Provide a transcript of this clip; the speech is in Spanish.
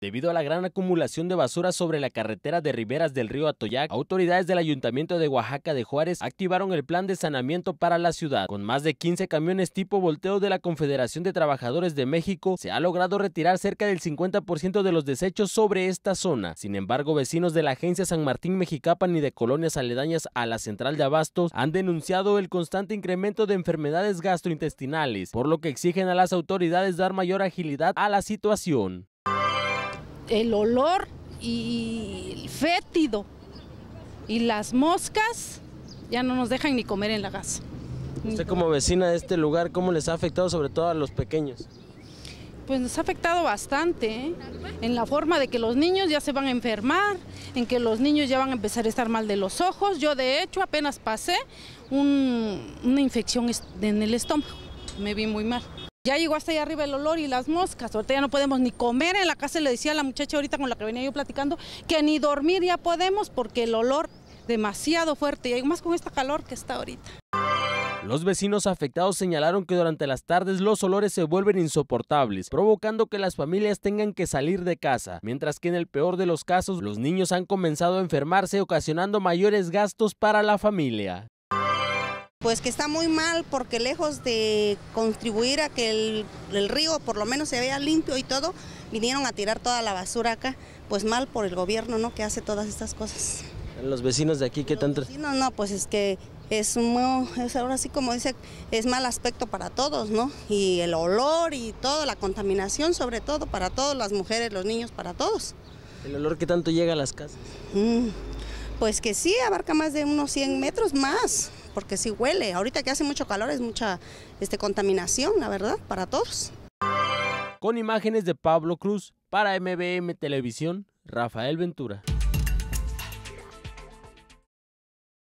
Debido a la gran acumulación de basura sobre la carretera de riberas del río Atoyac, autoridades del Ayuntamiento de Oaxaca de Juárez activaron el plan de sanamiento para la ciudad. Con más de 15 camiones tipo volteo de la Confederación de Trabajadores de México, se ha logrado retirar cerca del 50% de los desechos sobre esta zona. Sin embargo, vecinos de la agencia San Martín Mexicapan y de colonias aledañas a la central de abastos han denunciado el constante incremento de enfermedades gastrointestinales, por lo que exigen a las autoridades dar mayor agilidad a la situación el olor y el fétido y las moscas ya no nos dejan ni comer en la casa. Usted como vecina de este lugar, ¿cómo les ha afectado sobre todo a los pequeños? Pues nos ha afectado bastante, ¿eh? en la forma de que los niños ya se van a enfermar, en que los niños ya van a empezar a estar mal de los ojos. Yo de hecho apenas pasé una infección en el estómago, me vi muy mal. Ya llegó hasta allá arriba el olor y las moscas. Ahorita ya no podemos ni comer en la casa, le decía a la muchacha ahorita con la que venía yo platicando, que ni dormir ya podemos porque el olor demasiado fuerte y hay más con esta calor que está ahorita. Los vecinos afectados señalaron que durante las tardes los olores se vuelven insoportables, provocando que las familias tengan que salir de casa, mientras que en el peor de los casos los niños han comenzado a enfermarse ocasionando mayores gastos para la familia. Pues que está muy mal porque lejos de contribuir a que el, río por lo menos se vea limpio y todo, vinieron a tirar toda la basura acá, pues mal por el gobierno, ¿no? Que hace todas estas cosas. ¿Los vecinos de aquí qué tanto? No, no, pues es que es, un, es ahora sí como dice, es mal aspecto para todos, ¿no? Y el olor y todo, la contaminación sobre todo para todas las mujeres, los niños, para todos. ¿El olor que tanto llega a las casas? Mm. Pues que sí, abarca más de unos 100 metros más, porque sí huele. Ahorita que hace mucho calor es mucha este, contaminación, la verdad, para todos. Con imágenes de Pablo Cruz para MBM Televisión, Rafael Ventura.